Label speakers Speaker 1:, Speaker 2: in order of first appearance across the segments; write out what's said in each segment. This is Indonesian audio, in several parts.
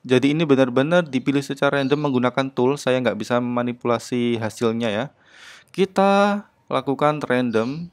Speaker 1: Jadi ini benar-benar dipilih secara random menggunakan tool, saya nggak bisa memanipulasi hasilnya ya. Kita lakukan random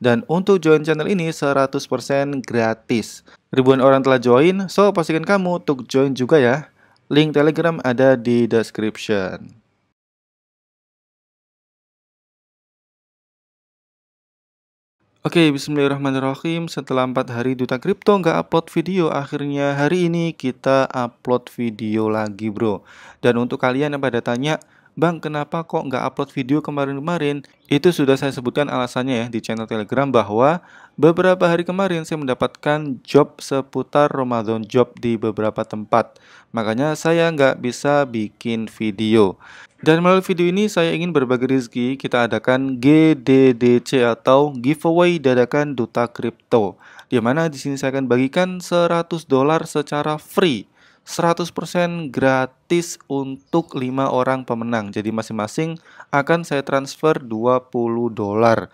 Speaker 1: Dan untuk join channel ini 100% gratis. Ribuan orang telah join, so pastikan kamu untuk join juga ya. Link Telegram ada di description. Oke, okay, bismillahirrahmanirrahim. Setelah 4 hari Duta Kripto nggak upload video, akhirnya hari ini kita upload video lagi, bro. Dan untuk kalian yang pada tanya, Bang, kenapa kok nggak upload video kemarin-kemarin? Itu sudah saya sebutkan alasannya ya di channel Telegram bahwa beberapa hari kemarin saya mendapatkan job seputar Ramadan job di beberapa tempat. Makanya saya nggak bisa bikin video. Dan melalui video ini saya ingin berbagi rezeki kita adakan GDDC atau giveaway dadakan duta kripto. Di mana di sini saya akan bagikan 100 dolar secara free 100% gratis untuk 5 orang pemenang. Jadi masing-masing akan saya transfer 20 dolar.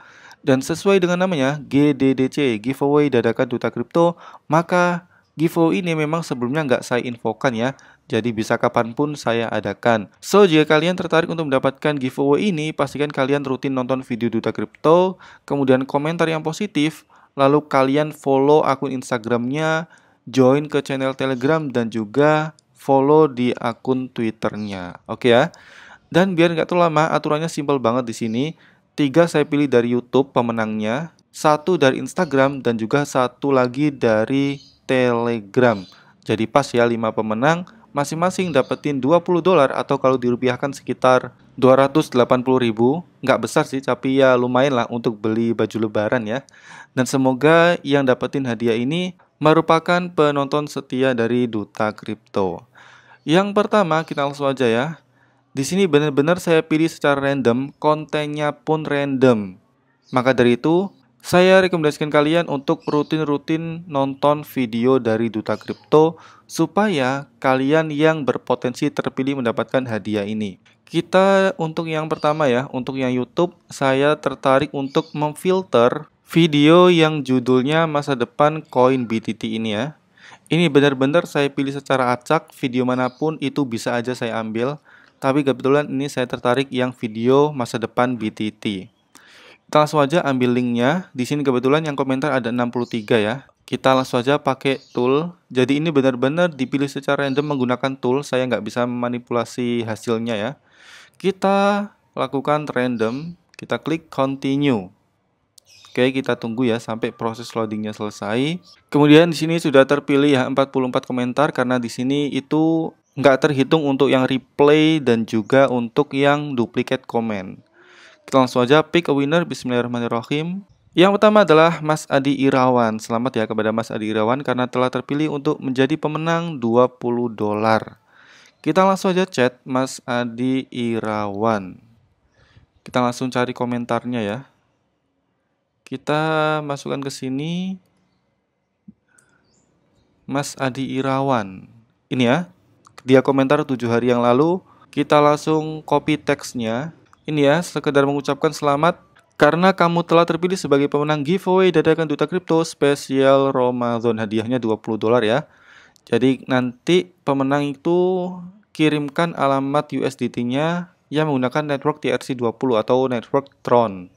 Speaker 1: Dan sesuai dengan namanya GDDC, giveaway dadakan duta kripto, maka giveaway ini memang sebelumnya nggak saya infokan ya jadi bisa kapanpun saya adakan. So, jika kalian tertarik untuk mendapatkan giveaway ini, pastikan kalian rutin nonton video Duta kripto, kemudian komentar yang positif, lalu kalian follow akun Instagramnya, join ke channel Telegram dan juga follow di akun Twitternya. Oke ya. Dan biar nggak terlalu lama, aturannya simpel banget di sini. Tiga saya pilih dari YouTube pemenangnya, satu dari Instagram dan juga satu lagi dari Telegram. Jadi pas ya lima pemenang, masing-masing dapetin 20 dolar atau kalau dirupiahkan sekitar 280 ribu. Nggak besar sih, tapi ya lumayan lah untuk beli baju lebaran ya. Dan semoga yang dapetin hadiah ini merupakan penonton setia dari Duta Kripto. Yang pertama kita langsung aja ya. Di sini benar-benar saya pilih secara random, kontennya pun random. Maka dari itu, saya rekomendasikan kalian untuk rutin-rutin nonton video dari Duta Kripto supaya kalian yang berpotensi terpilih mendapatkan hadiah ini. Kita untuk yang pertama ya, untuk yang YouTube, saya tertarik untuk memfilter video yang judulnya masa depan koin BTT ini ya. Ini benar-benar saya pilih secara acak, video manapun itu bisa aja saya ambil. Tapi kebetulan ini saya tertarik yang video masa depan BTT. Kita langsung aja ambil linknya. Di sini kebetulan yang komentar ada 63 ya. Kita langsung aja pakai tool. Jadi ini benar-benar dipilih secara random menggunakan tool. Saya nggak bisa memanipulasi hasilnya ya. Kita lakukan random. Kita klik continue Oke, kita tunggu ya sampai proses loadingnya selesai. Kemudian di sini sudah terpilih ya 44 komentar karena di sini itu nggak terhitung untuk yang replay dan juga untuk yang duplicate komen. Kita langsung aja pick a winner, bismillahirrahmanirrahim. Yang pertama adalah Mas Adi Irawan. Selamat ya kepada Mas Adi Irawan karena telah terpilih untuk menjadi pemenang 20 dolar. Kita langsung aja chat Mas Adi Irawan. Kita langsung cari komentarnya ya. Kita masukkan ke sini Mas Adi Irawan. Ini ya. Dia komentar tujuh hari yang lalu. Kita langsung copy teksnya. Ini ya, sekedar mengucapkan selamat karena kamu telah terpilih sebagai pemenang giveaway dadakan duta kripto spesial Ramadan. Hadiahnya 20 dolar ya. Jadi nanti pemenang itu kirimkan alamat USDT-nya yang menggunakan network TRC20 atau network Tron.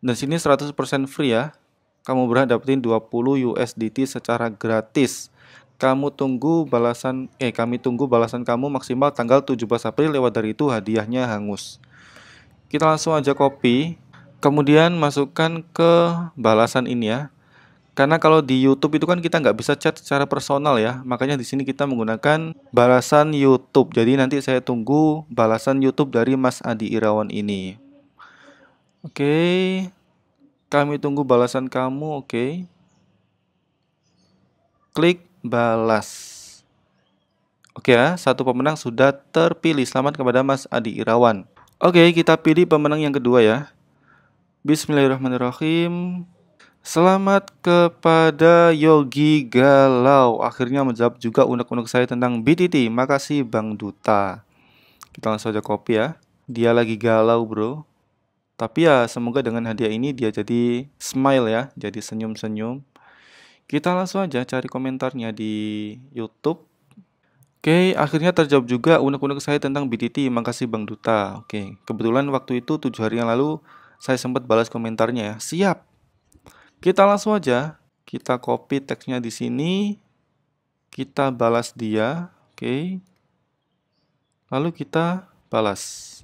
Speaker 1: Dan sini 100% free ya. Kamu berhak dapetin 20 USDT secara gratis. Kamu tunggu balasan eh kami tunggu balasan kamu maksimal tanggal 17 April lewat dari itu hadiahnya hangus. Kita langsung aja copy. Kemudian masukkan ke balasan ini ya. Karena kalau di YouTube itu kan kita nggak bisa chat secara personal ya, makanya di sini kita menggunakan balasan YouTube. Jadi nanti saya tunggu balasan YouTube dari Mas Adi Irawan ini. Oke, okay. kami tunggu balasan kamu. Oke, okay. klik balas. Oke okay ya, satu pemenang sudah terpilih. Selamat kepada Mas Adi Irawan. Oke, okay, kita pilih pemenang yang kedua ya. Bismillahirrahmanirrahim. Selamat kepada Yogi Galau. Akhirnya menjawab juga unek-unek saya tentang BTT. Makasih Bang Duta. Kita langsung aja copy ya. Dia lagi galau bro. Tapi ya semoga dengan hadiah ini dia jadi smile ya, jadi senyum-senyum. Kita langsung aja cari komentarnya di YouTube. Oke, akhirnya terjawab juga unek-unek saya tentang BTT. Makasih Bang Duta. Oke, kebetulan waktu itu tujuh hari yang lalu saya sempat balas komentarnya ya. Siap. Kita langsung aja. Kita copy teksnya di sini. Kita balas dia. Oke. Lalu kita balas.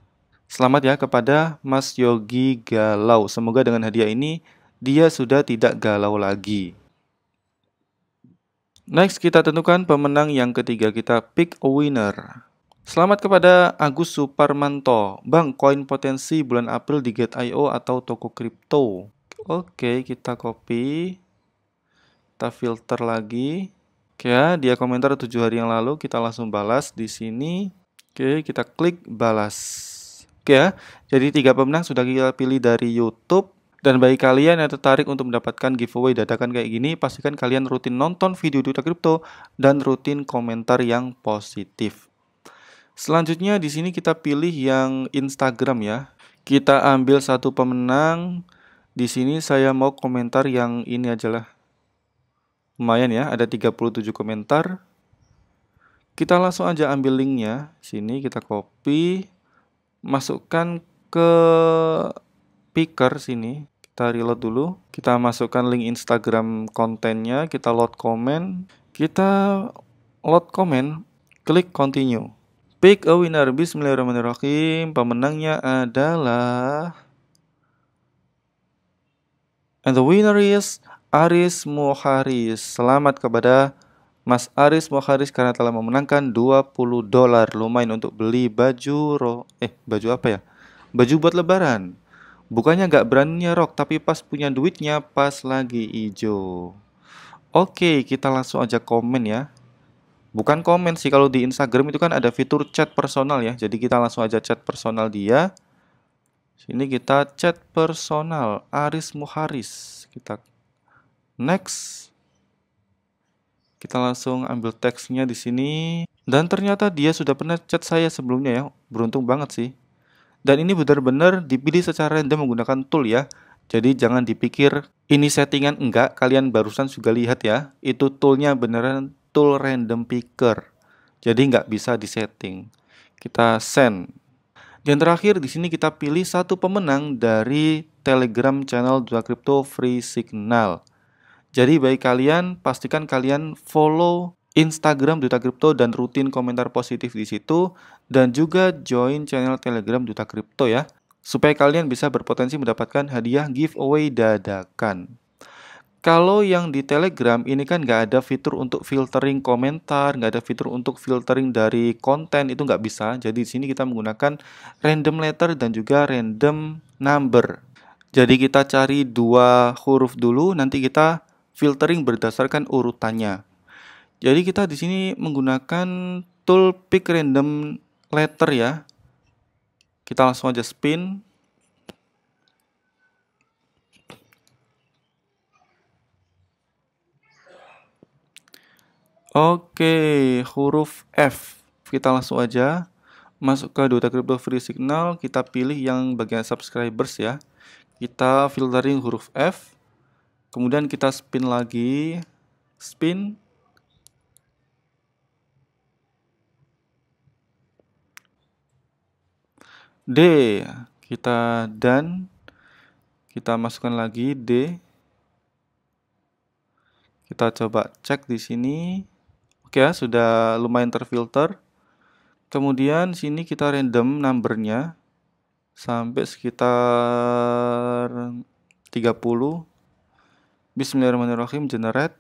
Speaker 1: Selamat ya kepada Mas Yogi Galau. Semoga dengan hadiah ini dia sudah tidak galau lagi. Next kita tentukan pemenang yang ketiga kita pick a winner. Selamat kepada Agus Suparmanto. Bang, koin potensi bulan April di Get.io atau toko kripto. Oke, kita copy. Kita filter lagi. Oke ya, dia komentar 7 hari yang lalu, kita langsung balas di sini. Oke, kita klik balas ya. Jadi tiga pemenang sudah kita pilih dari YouTube. Dan bagi kalian yang tertarik untuk mendapatkan giveaway dadakan kayak gini, pastikan kalian rutin nonton video Duta Crypto dan rutin komentar yang positif. Selanjutnya di sini kita pilih yang Instagram ya. Kita ambil satu pemenang. Di sini saya mau komentar yang ini aja lah. Lumayan ya, ada 37 komentar. Kita langsung aja ambil linknya. Sini kita copy masukkan ke picker sini kita reload dulu kita masukkan link Instagram kontennya kita load komen kita load komen klik continue pick a winner bismillahirrahmanirrahim pemenangnya adalah and the winner is Aris Muharis selamat kepada Mas Aris Moharis karena telah memenangkan 20 dolar lumayan untuk beli baju ro eh baju apa ya? Baju buat lebaran. Bukannya nggak ya rok, tapi pas punya duitnya pas lagi ijo. Oke, kita langsung aja komen ya. Bukan komen sih kalau di Instagram itu kan ada fitur chat personal ya. Jadi kita langsung aja chat personal dia. Sini kita chat personal Aris Muharis. Kita next. Kita langsung ambil teksnya di sini. Dan ternyata dia sudah pernah chat saya sebelumnya ya. Beruntung banget sih. Dan ini benar-benar dipilih secara random menggunakan tool ya. Jadi jangan dipikir ini settingan enggak, kalian barusan juga lihat ya. Itu toolnya beneran tool random picker. Jadi nggak bisa di setting Kita send. Dan terakhir di sini kita pilih satu pemenang dari Telegram channel Dua Crypto Free Signal. Jadi baik kalian pastikan kalian follow Instagram Duta Kripto dan rutin komentar positif di situ dan juga join channel Telegram Duta Kripto ya supaya kalian bisa berpotensi mendapatkan hadiah giveaway dadakan. Kalau yang di Telegram ini kan nggak ada fitur untuk filtering komentar, nggak ada fitur untuk filtering dari konten itu nggak bisa. Jadi di sini kita menggunakan random letter dan juga random number. Jadi kita cari dua huruf dulu, nanti kita filtering berdasarkan urutannya. Jadi kita di sini menggunakan tool pick random letter ya. Kita langsung aja spin. Oke, huruf F. Kita langsung aja masuk ke Dota Crypto Free Signal, kita pilih yang bagian subscribers ya. Kita filtering huruf F kemudian kita spin lagi spin D kita dan kita masukkan lagi D kita coba cek di sini oke ya sudah lumayan terfilter kemudian sini kita random numbernya sampai sekitar 30 Bismillahirrahmanirrahim generate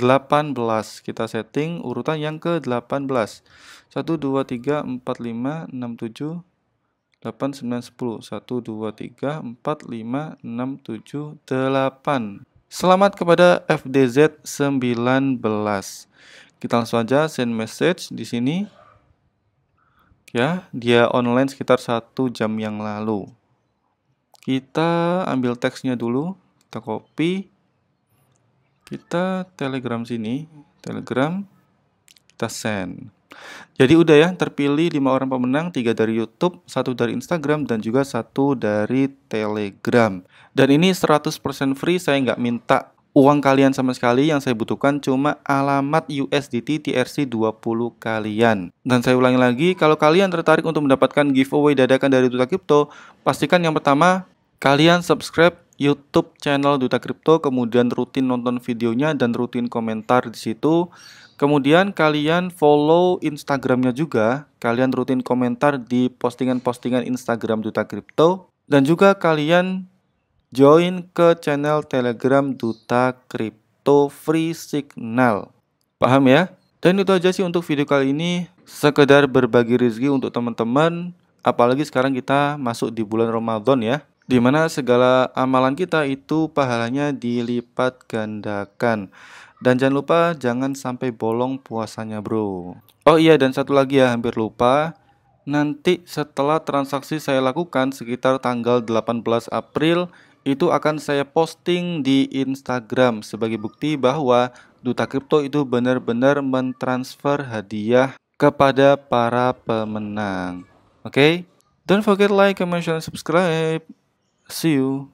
Speaker 1: 18 kita setting urutan yang ke 18 1 2 3 4 5 6 7 8 9 10 1 2 3 4 5 6 7 8 Selamat kepada FDZ 19 kita langsung aja send message di sini ya dia online sekitar satu jam yang lalu kita ambil teksnya dulu kita copy kita telegram sini telegram kita send jadi udah ya terpilih lima orang pemenang tiga dari YouTube satu dari Instagram dan juga satu dari Telegram dan ini 100% free saya nggak minta uang kalian sama sekali yang saya butuhkan cuma alamat USDT TRC20 kalian. Dan saya ulangi lagi, kalau kalian tertarik untuk mendapatkan giveaway dadakan dari Duta Crypto, pastikan yang pertama, kalian subscribe YouTube channel Duta Kripto, kemudian rutin nonton videonya dan rutin komentar di situ. Kemudian kalian follow Instagramnya juga, kalian rutin komentar di postingan-postingan Instagram Duta Kripto dan juga kalian join ke channel Telegram Duta Kripto Free Signal. Paham ya? Dan itu aja sih untuk video kali ini, sekedar berbagi rezeki untuk teman-teman, apalagi sekarang kita masuk di bulan Ramadan ya di mana segala amalan kita itu pahalanya dilipat gandakan. Dan jangan lupa jangan sampai bolong puasanya, Bro. Oh iya dan satu lagi ya hampir lupa. Nanti setelah transaksi saya lakukan sekitar tanggal 18 April itu akan saya posting di Instagram sebagai bukti bahwa Duta Kripto itu benar-benar mentransfer hadiah kepada para pemenang. Oke? Okay? Don't forget like, comment, share, subscribe. See you.